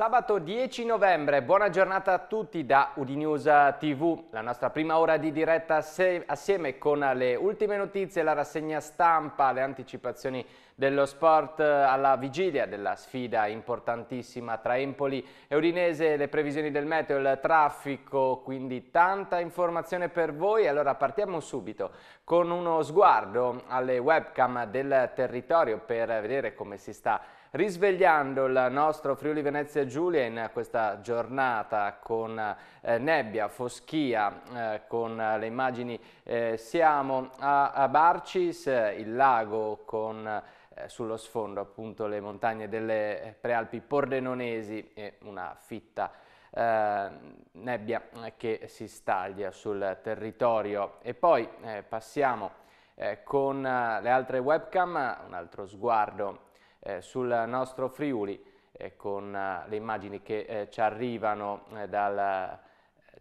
Sabato 10 novembre, buona giornata a tutti da Udinews TV, la nostra prima ora di diretta assieme con le ultime notizie, la rassegna stampa, le anticipazioni dello sport eh, alla vigilia della sfida importantissima tra Empoli e Udinese, le previsioni del meteo, il traffico, quindi tanta informazione per voi. Allora partiamo subito con uno sguardo alle webcam del territorio per vedere come si sta risvegliando il nostro Friuli Venezia Giulia in questa giornata con eh, nebbia, foschia, eh, con le immagini eh, siamo a, a, Barcis, il lago con eh, sullo sfondo appunto le montagne delle prealpi pordenonesi e una fitta eh, nebbia che si staglia sul territorio e poi eh, passiamo eh, con eh, le altre webcam un altro sguardo eh, sul nostro Friuli eh, con eh, le immagini che eh, ci arrivano eh, dal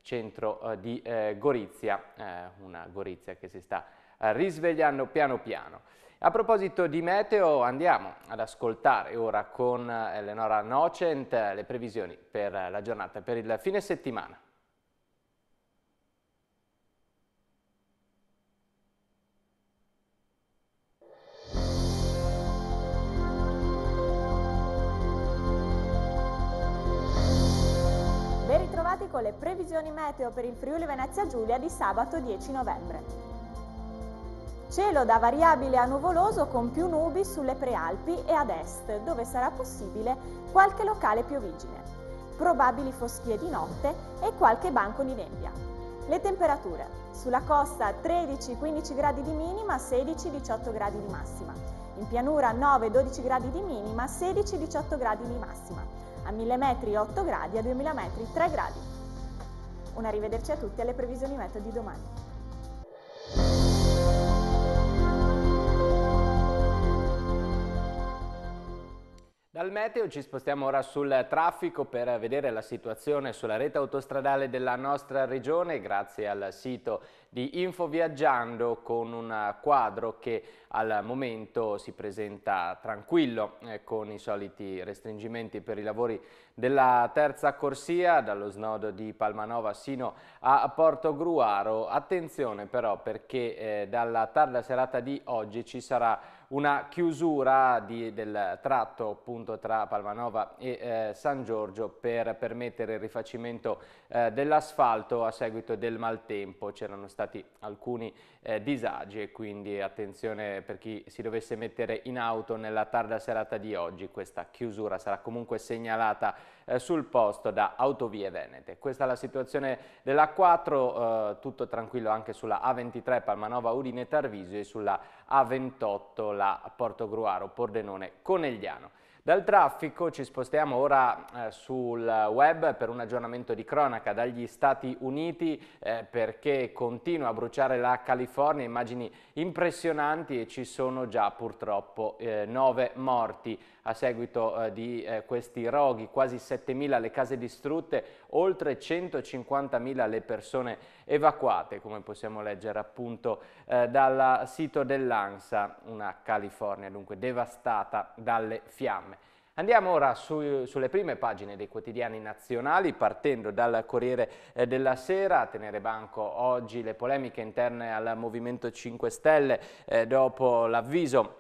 centro di Gorizia, una Gorizia che si sta risvegliando piano piano. A proposito di meteo andiamo ad ascoltare ora con Eleonora Nocent le previsioni per la giornata, per il fine settimana. con le previsioni meteo per il Friuli Venezia Giulia di sabato 10 novembre. Cielo da variabile a nuvoloso con più nubi sulle prealpi e ad est, dove sarà possibile qualche locale piovigine, probabili foschie di notte e qualche banco di nebbia. Le temperature. Sulla costa 13-15 gradi di minima, 16-18 gradi di massima. In pianura 9-12 gradi di minima, 16-18 gradi di massima. A 1000 metri 8 gradi, a 2000 metri 3 gradi. Un arrivederci a tutti alle previsioni meteo di domani. Dal meteo ci spostiamo ora sul traffico per vedere la situazione sulla rete autostradale della nostra regione grazie al sito di Infoviaggiando con un quadro che al momento si presenta tranquillo eh, con i soliti restringimenti per i lavori della terza corsia dallo snodo di Palmanova sino a Porto Gruaro. Attenzione però perché eh, dalla tarda serata di oggi ci sarà una chiusura di, del tratto appunto, tra Palmanova e eh, San Giorgio per permettere il rifacimento eh, dell'asfalto a seguito del maltempo. C'erano stati alcuni eh, disagi e quindi attenzione per chi si dovesse mettere in auto nella tarda serata di oggi. Questa chiusura sarà comunque segnalata eh, sul posto da Autovie Venete. Questa è la situazione della 4, eh, tutto tranquillo anche sulla A23 Palmanova Udine Tarvisio e sulla a28 la Portogruaro, Pordenone, Conegliano. Dal traffico ci spostiamo ora eh, sul web per un aggiornamento di cronaca dagli Stati Uniti eh, perché continua a bruciare la California, immagini impressionanti e ci sono già purtroppo eh, nove morti a seguito eh, di eh, questi roghi, quasi 7.000 le case distrutte, oltre 150.000 le persone evacuate, come possiamo leggere appunto eh, dal sito dell'ANSA, una California dunque devastata dalle fiamme. Andiamo ora su, sulle prime pagine dei quotidiani nazionali, partendo dal Corriere eh, della Sera, a tenere banco oggi le polemiche interne al Movimento 5 Stelle eh, dopo l'avviso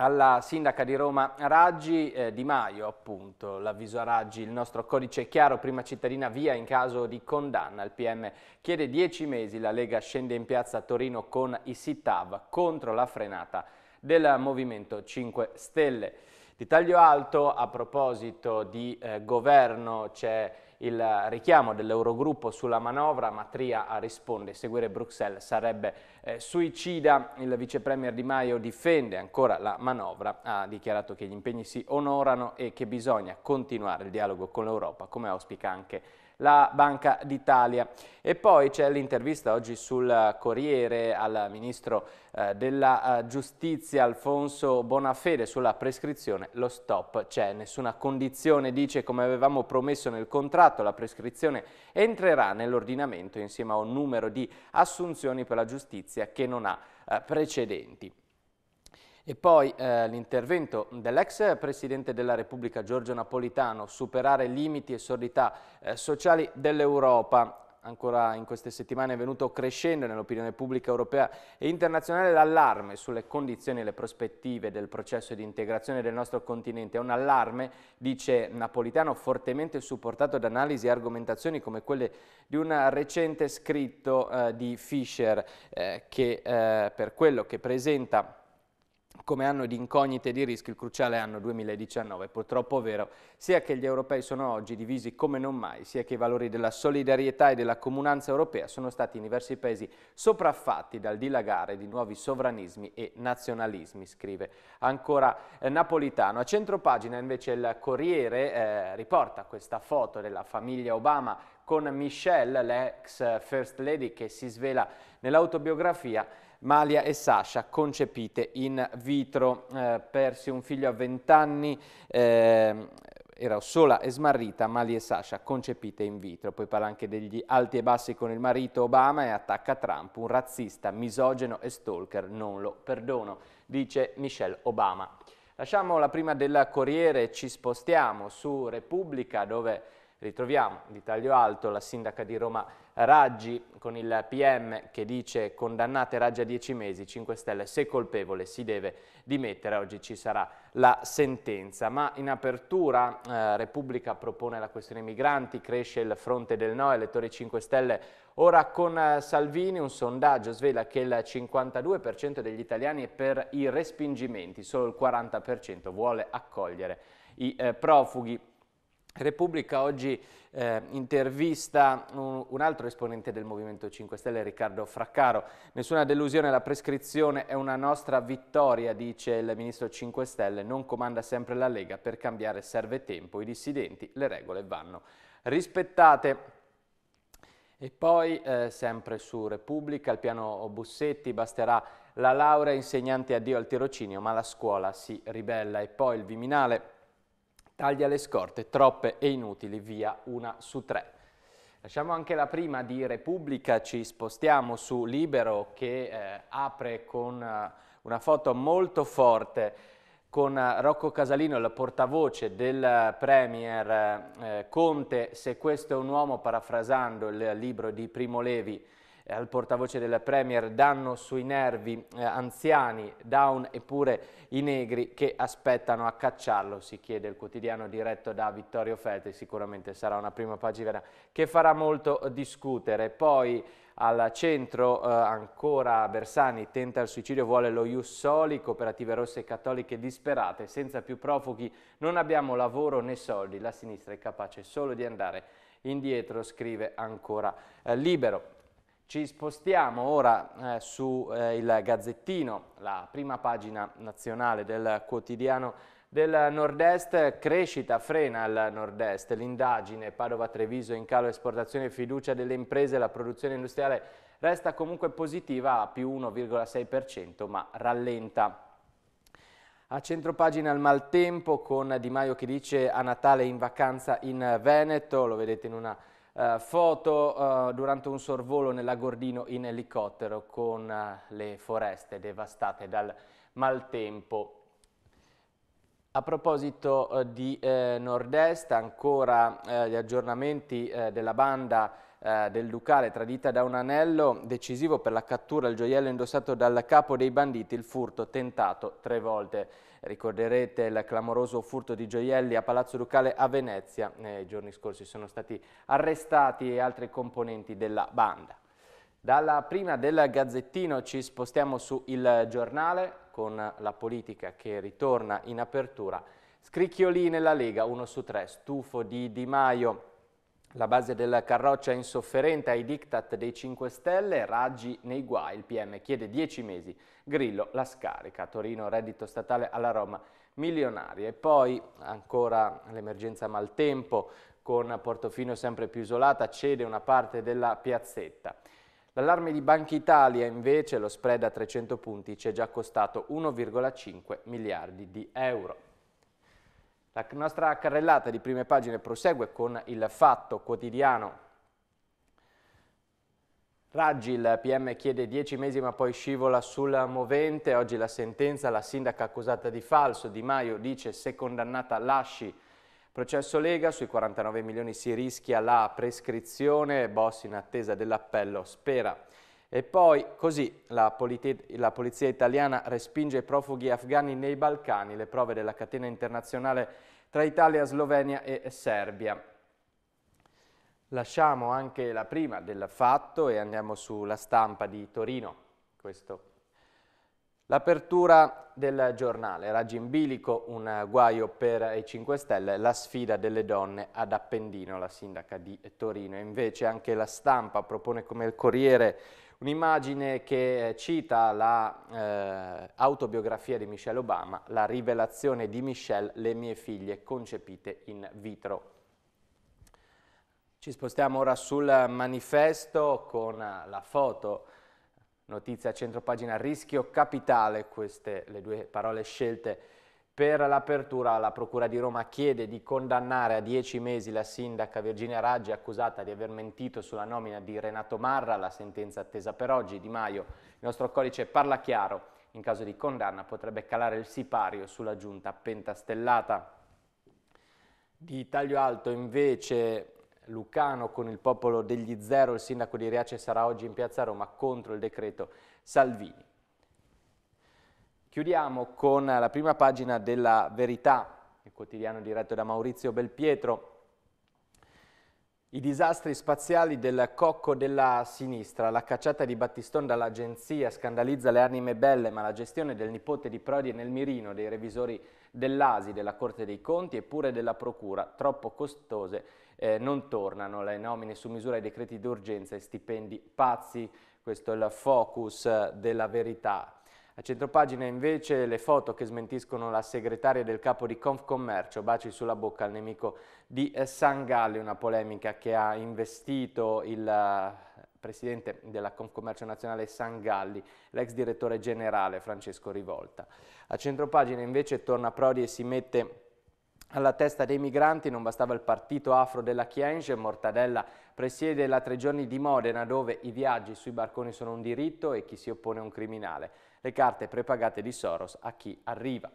alla sindaca di Roma Raggi eh, Di Maio, appunto, l'avviso a Raggi, il nostro codice è chiaro, prima cittadina via in caso di condanna. Il PM chiede dieci mesi, la Lega scende in piazza a Torino con i SITAV contro la frenata del Movimento 5 Stelle. Di taglio alto, a proposito di eh, governo, c'è il richiamo dell'Eurogruppo sulla manovra, ma Tria risponde seguire Bruxelles sarebbe eh, suicida. Il vicepremier Di Maio difende ancora la manovra, ha dichiarato che gli impegni si onorano e che bisogna continuare il dialogo con l'Europa, come auspica anche la Banca d'Italia. E poi c'è l'intervista oggi sul Corriere al Ministro eh, della eh, Giustizia Alfonso Bonafede sulla prescrizione, lo stop c'è, nessuna condizione dice come avevamo promesso nel contratto, la prescrizione entrerà nell'ordinamento insieme a un numero di assunzioni per la giustizia che non ha eh, precedenti. E poi eh, l'intervento dell'ex Presidente della Repubblica Giorgio Napolitano, superare limiti e sordità eh, sociali dell'Europa ancora in queste settimane è venuto crescendo nell'opinione pubblica europea e internazionale l'allarme sulle condizioni e le prospettive del processo di integrazione del nostro continente. È un allarme, dice Napolitano, fortemente supportato da analisi e argomentazioni come quelle di un recente scritto eh, di Fischer eh, che eh, per quello che presenta come anno di incognite e di rischi il cruciale anno 2019. Purtroppo è vero sia che gli europei sono oggi divisi come non mai, sia che i valori della solidarietà e della comunanza europea sono stati in diversi paesi sopraffatti dal dilagare di nuovi sovranismi e nazionalismi, scrive ancora eh, Napolitano. A centropagina invece il Corriere eh, riporta questa foto della famiglia Obama con Michelle, l'ex First Lady, che si svela nell'autobiografia Malia e Sasha concepite in vitro. Eh, perse un figlio a 20 anni, eh, era sola e smarrita, Malia e Sasha concepite in vitro. Poi parla anche degli alti e bassi con il marito Obama e attacca Trump, un razzista, misogeno e stalker, non lo perdono, dice Michelle Obama. Lasciamo la prima del Corriere, ci spostiamo su Repubblica dove Ritroviamo di taglio alto la sindaca di Roma Raggi con il PM che dice condannate Raggi a 10 mesi, 5 Stelle se colpevole si deve dimettere, oggi ci sarà la sentenza. Ma in apertura eh, Repubblica propone la questione migranti, cresce il fronte del no, elettori 5 Stelle Ora con eh, Salvini un sondaggio svela che il 52% degli italiani è per i respingimenti, solo il 40% vuole accogliere i eh, profughi. Repubblica oggi eh, intervista un, un, altro esponente del Movimento 5 Stelle, Riccardo Fraccaro. Nessuna delusione, la prescrizione è una nostra vittoria, dice il ministro 5 Stelle. Non comanda sempre la Lega, per cambiare serve tempo. I dissidenti, le regole vanno rispettate. E poi, eh, sempre su Repubblica, il piano Bussetti, basterà la laurea insegnante addio al tirocinio, ma la scuola si ribella. E poi il Viminale Taglia le scorte, troppe e inutili, via una su tre. Lasciamo anche la prima di Repubblica, ci spostiamo su Libero che eh, apre con uh, una foto molto forte con uh, Rocco Casalino, il portavoce del uh, Premier eh, Conte, se questo è un uomo, parafrasando il libro di Primo Levi, eh, al portavoce del Premier danno sui nervi eh, anziani, down eppure i negri che aspettano a cacciarlo, si chiede il quotidiano diretto da Vittorio Fete, sicuramente sarà una prima pagina che farà molto discutere. Poi al centro eh, ancora Bersani tenta il suicidio, vuole lo Iussoli, cooperative rosse e cattoliche disperate, senza più profughi non abbiamo lavoro né soldi, la sinistra è capace solo di andare indietro, scrive ancora eh, Libero. Ci spostiamo ora eh, sul eh, Gazzettino, la prima pagina nazionale del quotidiano del nord-est, crescita frena al nord-est, l'indagine Padova-Treviso in calo esportazione e fiducia delle imprese, e la produzione industriale resta comunque positiva a più 1,6% ma rallenta. A centro pagina il maltempo con Di Maio che dice a Natale in vacanza in Veneto, lo vedete in una Uh, foto uh, durante un sorvolo nell'Agordino in elicottero con uh, le foreste devastate dal maltempo. A proposito di eh, nord-est, ancora eh, gli aggiornamenti eh, della banda del Ducale tradita da un anello decisivo per la cattura, il gioiello indossato dal capo dei banditi, il furto tentato tre volte. Ricorderete il clamoroso furto di gioielli a Palazzo Ducale a Venezia. Nei eh, giorni scorsi sono stati arrestati altri componenti della banda. Dalla prima del Gazzettino ci spostiamo su Il Giornale con la politica che ritorna in apertura. Scricchioli nella Lega, uno su tre, stufo di Di Maio la base della Carroccia è insofferente ai diktat dei 5 Stelle, Raggi nei guai, il PM chiede 10 mesi, Grillo la scarica, Torino reddito statale alla Roma milionaria. E poi ancora l'emergenza maltempo con Portofino sempre più isolata cede una parte della piazzetta. L'allarme di Banca Italia invece lo spread a 300 punti ci è già costato 1,5 miliardi di euro. La nostra carrellata di prime pagine prosegue con il fatto quotidiano. Raggi, il PM chiede 10 mesi ma poi scivola sul movente, oggi la sentenza, la sindaca accusata di falso, Di Maio dice se condannata lasci processo Lega, sui 49 milioni si rischia la prescrizione, Boss in attesa dell'appello spera e poi così la, la, polizia italiana respinge i profughi afghani nei Balcani, le prove della catena internazionale tra Italia, Slovenia e Serbia. Lasciamo anche la prima del fatto e andiamo sulla stampa di Torino. L'apertura del giornale, raggi in bilico, un guaio per i 5 Stelle, la sfida delle donne ad Appendino, la sindaca di Torino. Invece anche la stampa propone come il Corriere Un'immagine che eh, cita l'autobiografia la, eh, di Michelle Obama, la rivelazione di Michelle, le mie figlie concepite in vitro. Ci spostiamo ora sul manifesto con eh, la foto, notizia centropagina, rischio capitale, queste le due parole scelte per l'apertura la Procura di Roma chiede di condannare a 10 mesi la sindaca Virginia Raggi accusata di aver mentito sulla nomina di Renato Marra, la sentenza attesa per oggi. Di Maio, il nostro codice parla chiaro, in caso di condanna potrebbe calare il sipario sulla giunta pentastellata. Di taglio alto invece Lucano con il popolo degli zero, il sindaco di Riace sarà oggi in piazza Roma contro il decreto Salvini. Chiudiamo con la prima pagina della Verità, il quotidiano diretto da Maurizio Belpietro. I disastri spaziali del cocco della sinistra. La cacciata di Battiston dall'agenzia scandalizza le anime belle, ma la gestione del nipote di Prodi è nel mirino dei revisori dell'ASI, della Corte dei Conti e pure della Procura, troppo costose, eh, non tornano le nomine su misura ai decreti d'urgenza e stipendi pazzi. Questo è il focus eh, della verità a centropagina invece le foto che smentiscono la segretaria del capo di Confcommercio, baci sulla bocca al nemico di eh, Sangalli, una polemica che ha investito il eh, presidente della Confcommercio Nazionale Sangalli, l'ex direttore generale Francesco Rivolta. A centropagina invece torna Prodi e si mette alla testa dei migranti non bastava il partito afro della Chienge, Mortadella presiede la tre giorni di Modena dove i viaggi sui barconi sono un diritto e chi si oppone è un criminale le carte prepagate di Soros a chi arriva.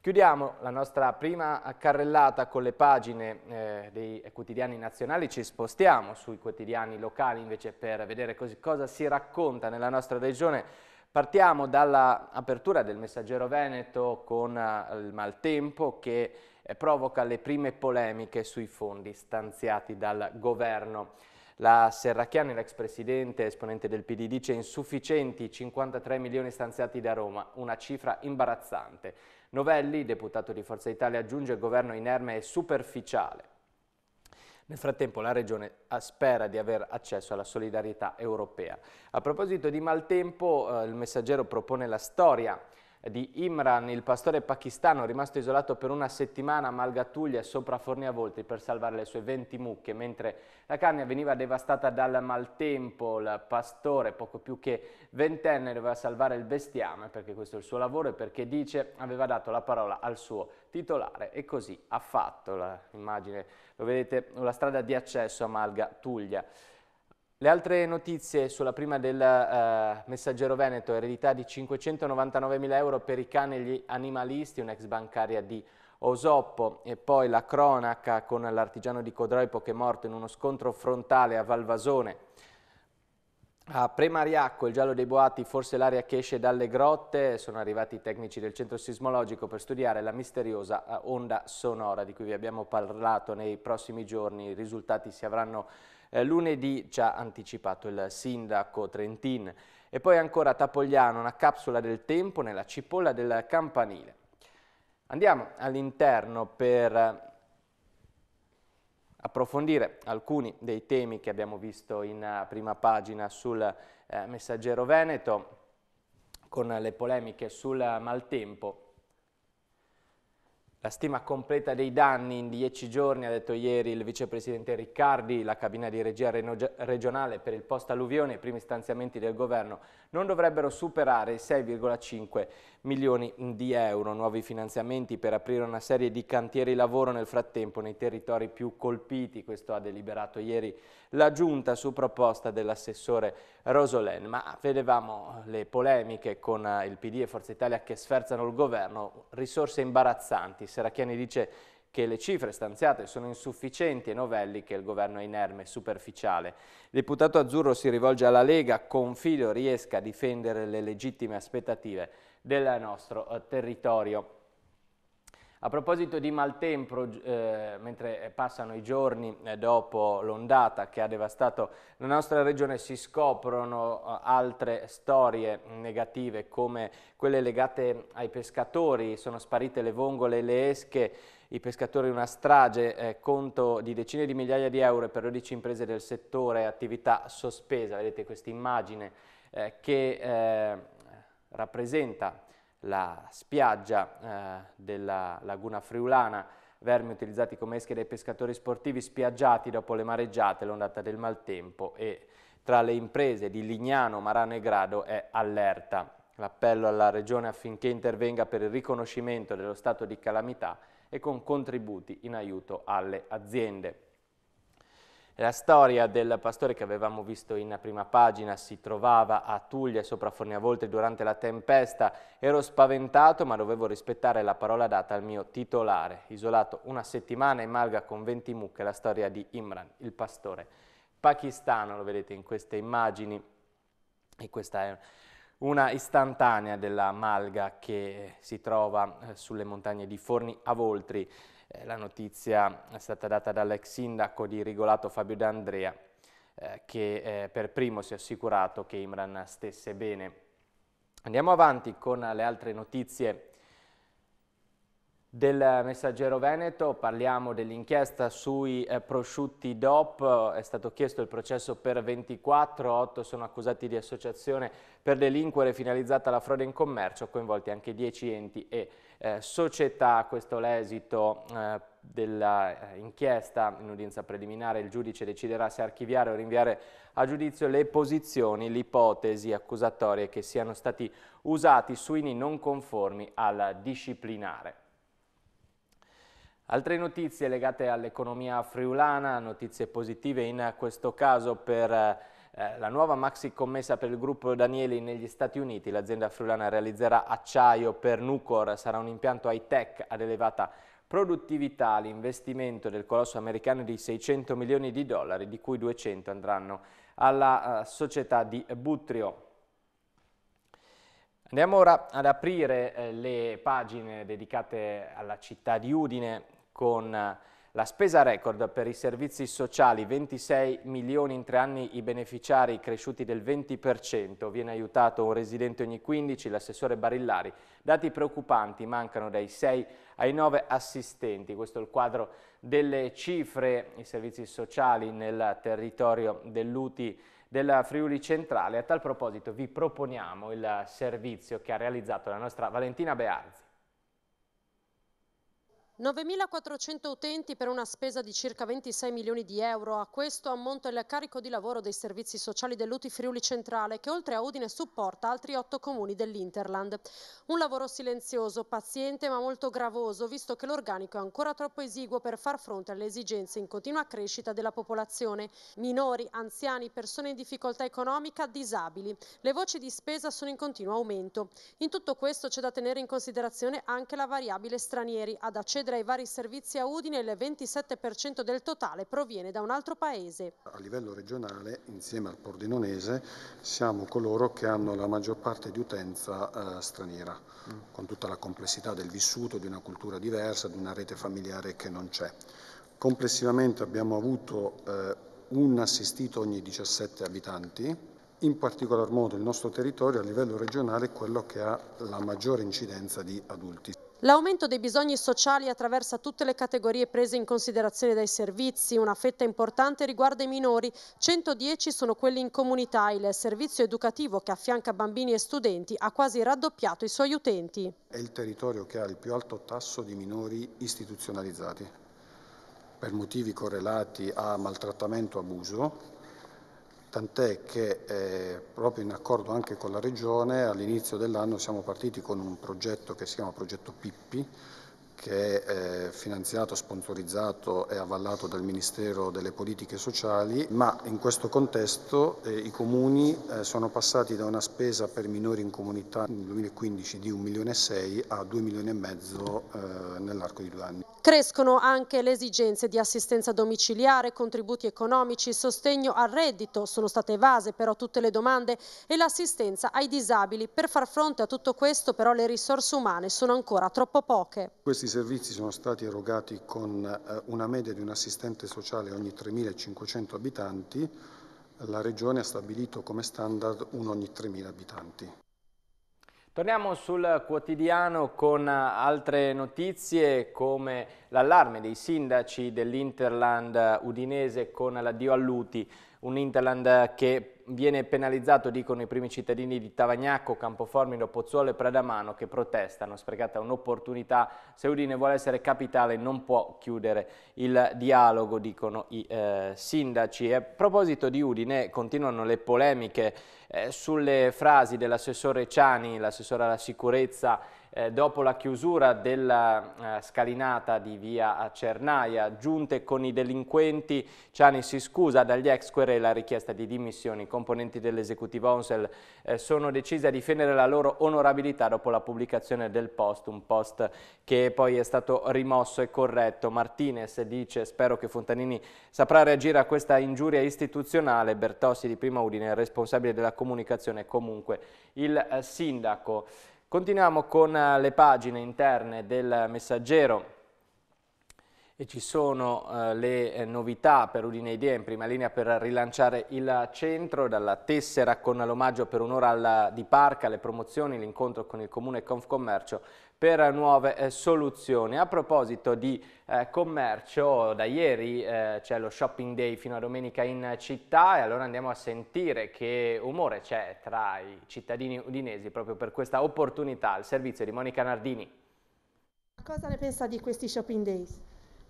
Chiudiamo la nostra prima carrellata con le pagine eh, dei quotidiani nazionali, ci spostiamo sui quotidiani locali invece per vedere cosa si racconta nella nostra regione. Partiamo dall'apertura del Messaggero Veneto con eh, il maltempo che eh, provoca le prime polemiche sui fondi stanziati dal governo. La Serracchiani, l'ex presidente esponente del PD, dice insufficienti 53 milioni stanziati da Roma, una cifra imbarazzante. Novelli, deputato di Forza Italia, aggiunge il governo inerme e superficiale. Nel frattempo la Regione spera di aver accesso alla solidarietà europea. A proposito di maltempo, eh, il messaggero propone la storia di Imran, il pastore pakistano rimasto isolato per una settimana a Malgattuglia sopra Fornia Volti per salvare le sue 20 mucche, mentre la carne veniva devastata dal maltempo, il pastore poco più che ventenne doveva salvare il bestiame perché questo è il suo lavoro e perché dice aveva dato la parola al suo titolare e così ha fatto. L'immagine lo vedete, la strada di accesso a Malgattuglia. Le altre notizie sulla prima del eh, messaggero Veneto, eredità di 599.000 euro per i cani e gli animalisti, un'ex bancaria di Osoppo e poi la cronaca con l'artigiano di Codroipo che è morto in uno scontro frontale a Valvasone. A Premariacco, il giallo dei boati, forse l'aria che esce dalle grotte, sono arrivati i tecnici del centro sismologico per studiare la misteriosa eh, onda sonora di cui vi abbiamo parlato nei prossimi giorni, i risultati si avranno eh, lunedì ci ha anticipato il sindaco Trentin. E poi ancora a Tapogliano, una capsula del tempo nella cipolla del campanile. Andiamo all'interno per eh, approfondire alcuni dei temi che abbiamo visto in eh, prima pagina sul eh, Messaggero Veneto con le polemiche sul maltempo la stima completa dei danni in dieci giorni, ha detto ieri il vicepresidente Riccardi, la cabina di regia regionale per il post-alluvione, i primi stanziamenti del governo non dovrebbero superare i 6,5 milioni di euro. Nuovi finanziamenti per aprire una serie di cantieri lavoro nel frattempo nei territori più colpiti, questo ha deliberato ieri la Giunta su proposta dell'assessore Rosolen. Ma vedevamo le polemiche con il PD e Forza Italia che sferzano il governo, risorse imbarazzanti. Seracchiani dice che le cifre stanziate sono insufficienti e Novelli che il governo è inerme e superficiale. Il deputato azzurro si rivolge alla Lega, confido riesca a difendere le legittime aspettative del nostro eh, territorio. A proposito di maltempo, eh, mentre passano i giorni eh, dopo l'ondata che ha devastato la nostra regione, si scoprono eh, altre storie negative come quelle legate ai pescatori, sono sparite le vongole e le esche i pescatori una strage eh, conto di decine di migliaia di euro per 12 imprese del settore attività sospesa. Vedete questa immagine eh, che eh, rappresenta la spiaggia eh, della laguna friulana, vermi utilizzati come esche dai pescatori sportivi spiaggiati dopo le mareggiate, l'ondata del maltempo e tra le imprese di Lignano, Marano e Grado è allerta. L'appello alla Regione affinché intervenga per il riconoscimento dello stato di calamità e con contributi in aiuto alle aziende. La storia del pastore che avevamo visto in prima pagina si trovava a Tuglia sopra Forniavoltri durante la tempesta. Ero spaventato ma dovevo rispettare la parola data al mio titolare. Isolato una settimana e malga con 20 mucche, la storia di Imran, il pastore pakistano, lo vedete in queste immagini. E questa è una istantanea della malga che eh, si trova eh, sulle montagne di Forni a Voltri. Eh, la notizia è stata data dall'ex sindaco di Rigolato Fabio D'Andrea che per primo si è assicurato che Imran stesse bene. Andiamo avanti con le altre notizie del Messaggero Veneto parliamo dell'inchiesta sui eh, prosciutti DOP, è stato chiesto il processo per 24, 8 sono accusati di associazione per delinquere finalizzata alla frode in commercio, coinvolti anche 10 enti e eh, società, questo l'esito eh, dell'inchiesta eh, in udienza preliminare, il giudice deciderà se archiviare o rinviare a giudizio le posizioni, le ipotesi accusatorie che siano stati usati suini non conformi al disciplinare. Altre notizie legate all'economia friulana, notizie positive in questo caso per eh, la nuova maxi commessa per il gruppo Danieli negli Stati Uniti. L'azienda friulana realizzerà acciaio per Nucor, sarà un impianto high-tech ad elevata produttività, l'investimento del colosso americano di 600 milioni di dollari, di cui 200 andranno alla eh, società di Butrio. Andiamo ora ad aprire eh, le pagine dedicate alla città di Udine con eh, la spesa record per i servizi sociali, 26 milioni in tre anni i beneficiari cresciuti del 20%, viene aiutato un residente ogni 15, l'assessore Barillari. Dati preoccupanti, mancano dai 6 ai 9 assistenti, questo è il quadro delle cifre, i servizi sociali nel territorio dell'Uti della Friuli Centrale. A tal proposito vi proponiamo il servizio che ha realizzato la nostra Valentina Bearzi 9.400 utenti per una spesa di circa 26 milioni di euro. A questo ammonta il carico di lavoro dei servizi sociali dell'Uti Friuli Centrale, che oltre a Udine supporta altri otto comuni dell'Interland. Un lavoro silenzioso, paziente ma molto gravoso, visto che l'organico è ancora troppo esiguo per far fronte alle esigenze in continua crescita della popolazione. Minori, anziani, persone in difficoltà economica, disabili. Le voci di spesa sono in continuo aumento. In tutto questo c'è da tenere in considerazione anche la variabile stranieri ad accedere tra i vari servizi a Udine il 27% del totale proviene da un altro paese. A livello regionale, insieme al Pordenonese, siamo coloro che hanno la maggior parte di utenza eh, straniera, con tutta la complessità del vissuto, di una cultura diversa, di una rete familiare che non c'è. Complessivamente abbiamo avuto eh, un assistito ogni 17 abitanti, in particolar modo il nostro territorio a livello regionale è quello che ha la maggiore incidenza di adulti. L'aumento dei bisogni sociali attraversa tutte le categorie prese in considerazione dai servizi, una fetta importante riguarda i minori, 110 sono quelli in comunità, il servizio educativo che affianca bambini e studenti ha quasi raddoppiato i suoi utenti. È il territorio che ha il più alto tasso di minori istituzionalizzati per motivi correlati a maltrattamento e abuso tant'è che eh, proprio in accordo anche con la Regione all'inizio dell'anno siamo partiti con un progetto che si chiama Progetto Pippi, che è eh, finanziato, sponsorizzato e avallato dal Ministero delle Politiche Sociali, ma in questo contesto eh, i comuni eh, sono passati da una spesa per minori in comunità nel 2015 di 1 milione e 6 a 2 milioni e mezzo eh, nell'arco di due anni. Crescono anche le esigenze di assistenza domiciliare, contributi economici, sostegno al reddito, sono state evase però tutte le domande e l'assistenza ai disabili. Per far fronte a tutto questo però le risorse umane sono ancora troppo poche. Questi servizi sono stati erogati con eh, una media di un assistente sociale ogni 3.500 abitanti, la Regione ha stabilito come standard uno ogni 3.000 abitanti. Torniamo sul quotidiano con altre notizie come l'allarme dei sindaci dell'Interland udinese con l'addio all'UTI un Interland che viene penalizzato, dicono i primi cittadini di Tavagnacco, Campoformino, Pozzuolo e Pradamano che protestano, sprecata un'opportunità, se Udine vuole essere capitale non può chiudere il dialogo, dicono i eh, sindaci. E a proposito di Udine continuano le polemiche eh, sulle frasi dell'assessore Ciani, l'assessore alla sicurezza eh, dopo la chiusura della eh, scalinata di via Cernaia, giunte con i delinquenti, Ciani si scusa dagli ex querela richiesta di dimissioni. I componenti dell'esecutivo Onsel eh, sono decisi a difendere la loro onorabilità dopo la pubblicazione del post, un post che poi è stato rimosso e corretto. Martinez dice spero che Fontanini saprà reagire a questa ingiuria istituzionale. Bertossi di Prima Udine, responsabile della comunicazione, comunque il eh, sindaco. Continuiamo con eh, le pagine interne del messaggero e ci sono eh, le eh, novità per Udine Idea in prima linea per rilanciare il centro, dalla tessera con l'omaggio per un'ora di parca, le promozioni, l'incontro con il comune Confcommercio per nuove eh, soluzioni. A proposito di eh, commercio, da ieri eh, c'è lo shopping day fino a domenica in città e allora andiamo a sentire che umore c'è tra i cittadini udinesi proprio per questa opportunità al servizio di Monica Nardini. Cosa ne pensa di questi shopping days?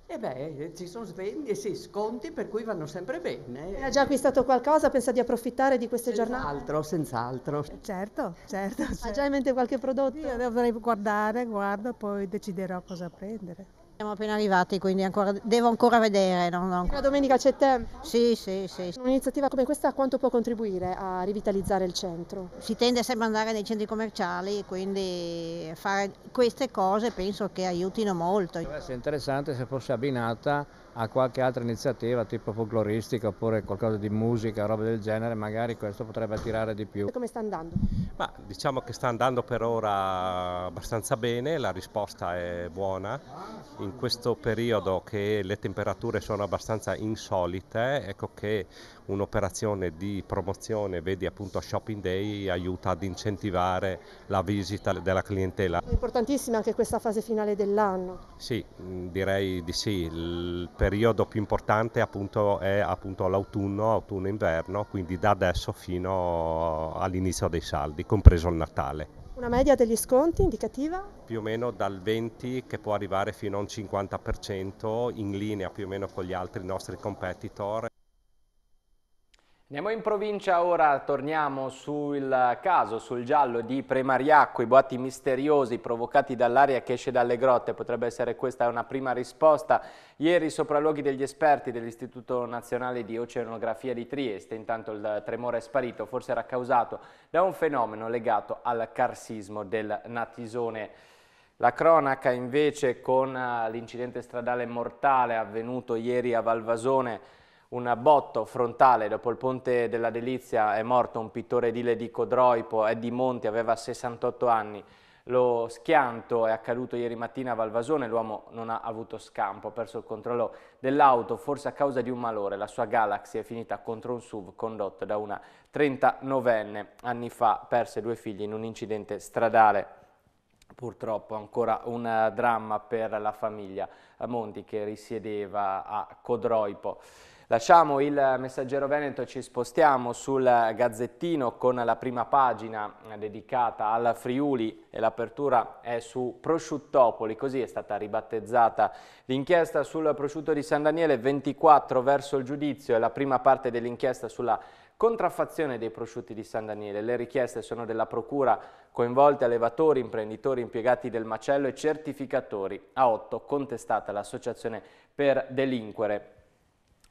E eh beh, eh, ci sono stipendi e eh, sì, sconti per cui vanno sempre bene. Ha già acquistato qualcosa? Pensa di approfittare di queste senza giornate? Senz'altro, senz'altro. Certo, certo. Ha già in mente qualche certo. prodotto? Io dovrei guardare, guardo, poi deciderò cosa prendere. Siamo appena arrivati, quindi ancora, devo ancora vedere. No, no. La domenica c'è tempo? Sì, sì, sì. Un'iniziativa come questa quanto può contribuire a rivitalizzare il centro? Si tende sempre ad andare nei centri commerciali, quindi fare queste cose penso che aiutino molto. Deve essere interessante se fosse abbinata a qualche altra iniziativa tipo folcloristica oppure qualcosa di musica, roba del genere, magari questo potrebbe attirare di più. E come sta andando? Ma, diciamo che sta andando per ora abbastanza bene, la risposta è buona. In questo periodo che le temperature sono abbastanza insolite, ecco che un'operazione di promozione, vedi appunto Shopping Day, aiuta ad incentivare la visita della clientela. È importantissima anche questa fase finale dell'anno. Sì, mm, direi di sì. Il periodo più importante appunto è appunto l'autunno, autunno-inverno, quindi da adesso fino all'inizio dei saldi, compreso il Natale. Una media degli sconti indicativa? Più o meno dal 20 che può arrivare fino a un 50% in linea più o meno con gli altri nostri competitor. Andiamo in provincia ora, torniamo sul caso, sul giallo di Premariacco, i boati misteriosi provocati dall'aria che esce dalle grotte, potrebbe essere questa una prima risposta. Ieri sopralluoghi degli esperti dell'Istituto Nazionale di Oceanografia di Trieste, intanto il tremore è sparito, forse era causato da un fenomeno legato al carsismo del Natisone. La cronaca invece con eh, l'incidente stradale mortale avvenuto ieri a Valvasone un botto frontale dopo il ponte della Delizia è morto un pittore edile di Codroipo, Eddie Monti aveva 68 anni lo schianto è accaduto ieri mattina a Valvasone, l'uomo non ha avuto scampo, ha perso il controllo dell'auto, forse a causa di un malore. La sua Galaxy è finita contro un SUV condotto da una 39enne. Anni fa perse due figli in un incidente stradale purtroppo ancora un eh, dramma per la famiglia eh, Monti che risiedeva a Codroipo. Lasciamo il messaggero Veneto e ci spostiamo sul Gazzettino con la prima pagina eh, dedicata alla Friuli e l'apertura è su Prosciuttopoli, così è stata ribattezzata l'inchiesta sul prosciutto di San Daniele 24 verso il giudizio e la prima parte dell'inchiesta sulla contraffazione dei prosciutti di San Daniele. Le richieste sono della Procura coinvolte allevatori, imprenditori, impiegati del macello e certificatori. A 8 contestata l'associazione per delinquere.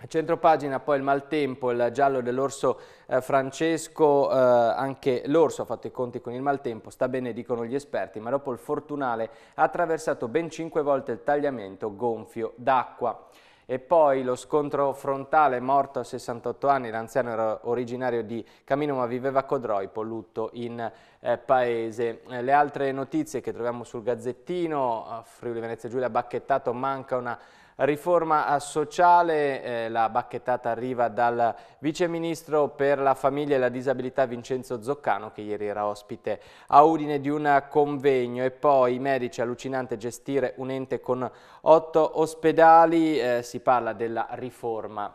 Centro pagina poi il maltempo, il giallo dell'orso eh, Francesco, eh, anche l'orso ha fatto i conti con il maltempo, sta bene dicono gli esperti, ma dopo il fortunale ha attraversato ben 5 volte il tagliamento gonfio d'acqua. E poi lo scontro frontale, morto a 68 anni, l'anziano era originario di Camino ma viveva a Codroipo, lutto in eh, paese. Eh, le altre notizie che troviamo sul Gazzettino, Friuli Venezia Giulia bacchettato, manca una Riforma eh, sociale, eh, la bacchettata arriva dal viceministro per la famiglia e la disabilità Vincenzo Zoccano che ieri era ospite a Udine di un convegno e poi i medici allucinante gestire un ente con otto ospedali, eh, si parla della riforma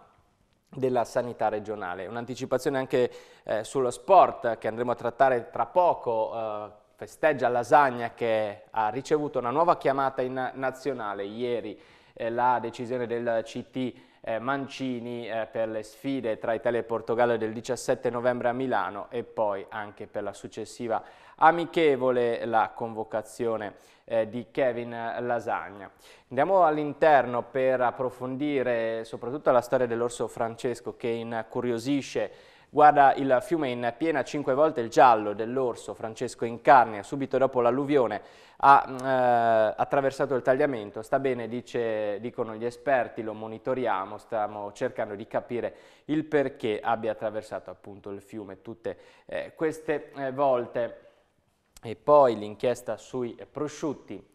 della sanità regionale. Un'anticipazione anche eh, sullo sport che andremo a trattare tra poco eh, festeggia Lasagna che ha ricevuto una nuova chiamata in nazionale ieri la decisione del CT eh, Mancini eh, per le sfide tra Italia e Portogallo del 17 novembre a Milano e poi anche per la successiva amichevole la convocazione eh, di Kevin Lasagna. Andiamo all'interno per approfondire soprattutto la storia dell'orso Francesco che incuriosisce Guarda il fiume in piena cinque volte il giallo dell'orso Francesco Incarnia, subito dopo l'alluvione ha eh, attraversato il tagliamento, sta bene dice, dicono gli esperti, lo monitoriamo, stiamo cercando di capire il perché abbia attraversato appunto il fiume tutte eh, queste eh, volte. E poi l'inchiesta sui prosciutti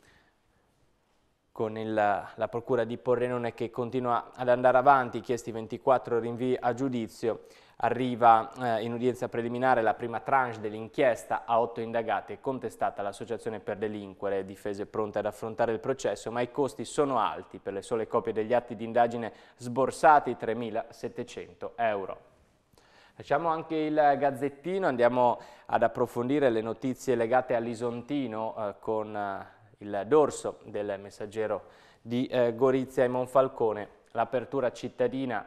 con il, la procura di Porrenone che continua ad andare avanti, chiesti 24 rinvii a giudizio Arriva eh, in udienza preliminare la prima tranche dell'inchiesta a otto indagati e contestata l'associazione per delinquere, difese pronte ad affrontare il processo, ma i costi sono alti, per le sole copie degli atti di indagine sborsati 3.700 euro. Facciamo anche il gazzettino, andiamo ad approfondire le notizie legate all'Isontino eh, con eh, il dorso del messaggero di eh, Gorizia e Monfalcone. L'apertura cittadina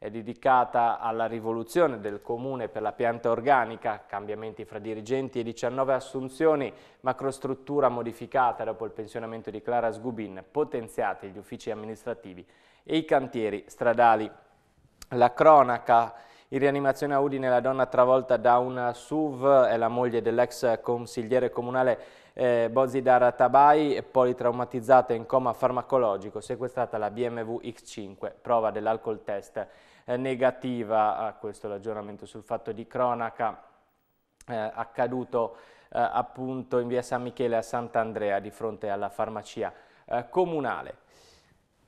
è dedicata alla rivoluzione del Comune per la pianta organica, cambiamenti fra dirigenti e 19 assunzioni, macrostruttura modificata dopo il pensionamento di Clara Sgubin, potenziati gli uffici amministrativi e i cantieri stradali. La cronaca in rianimazione a Udine la donna travolta da una SUV è la moglie dell'ex consigliere comunale eh, Bozidar Tabai, politraumatizzata in coma farmacologico, sequestrata la BMW X5, prova dell'alcol test eh, negativa, a questo l'aggiornamento sul fatto di cronaca eh, accaduto eh, appunto in via San Michele a Sant'Andrea di fronte alla farmacia eh, comunale.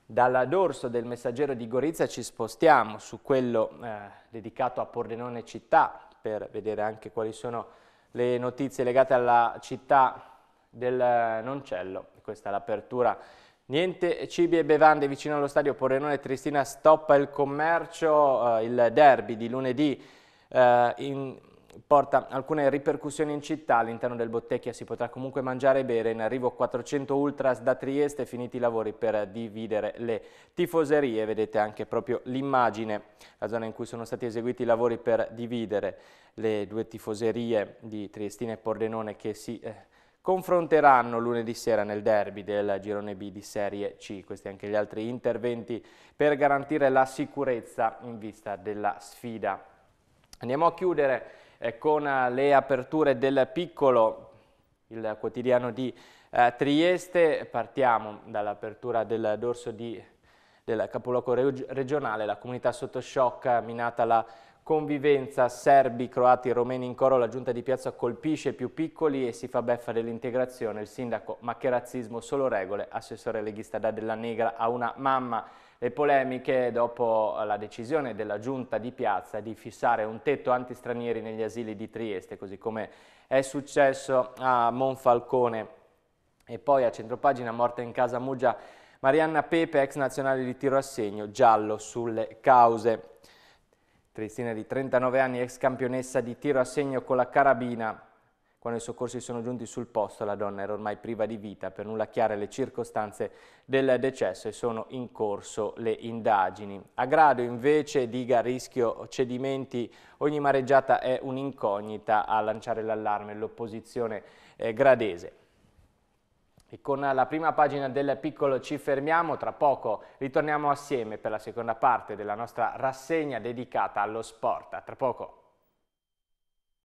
Dalla dorso del messaggero di Gorizia ci spostiamo su quello eh, dedicato a Pordenone città per vedere anche quali sono le notizie legate alla città del eh, Noncello. Questa è l'apertura. Niente cibi e bevande vicino allo stadio Porrenone Tristina stoppa il commercio, eh, il derby di lunedì eh, in, porta alcune ripercussioni in città, all'interno del Bottecchia si potrà comunque mangiare e bere, in arrivo 400 ultras da Trieste, finiti i lavori per dividere le tifoserie, vedete anche proprio l'immagine, la zona in cui sono stati eseguiti i lavori per dividere le due tifoserie di Triestina e Pordenone che si... Eh, confronteranno lunedì sera nel derby del girone B di Serie C. Questi anche gli altri interventi per garantire la sicurezza in vista della sfida. Andiamo a chiudere eh, con eh, le aperture del piccolo, il quotidiano di eh, Trieste. Partiamo dall'apertura del dorso di, del capoluogo regionale, la comunità sotto shock minata la convivenza serbi, croati e romeni in coro, la giunta di piazza colpisce i più piccoli e si fa beffa dell'integrazione. Il sindaco, ma che razzismo, solo regole, assessore leghista da della Negra a una mamma. Le polemiche dopo la decisione della giunta di piazza di fissare un tetto antistranieri negli asili di Trieste, così come è successo a Monfalcone e poi a centropagina morta in casa Mugia, Marianna Pepe, ex nazionale di tiro a segno, giallo sulle cause. Cristina di 39 anni, ex campionessa di tiro a segno con la carabina. Quando i soccorsi sono giunti sul posto, la donna era ormai priva di vita, per nulla chiare le circostanze del decesso e sono in corso le indagini. A grado invece diga rischio cedimenti, ogni mareggiata è un'incognita a lanciare l'allarme l'opposizione eh, gradese. E con la prima pagina del piccolo ci fermiamo, tra poco ritorniamo assieme per la seconda parte della nostra rassegna dedicata allo sport. A tra poco.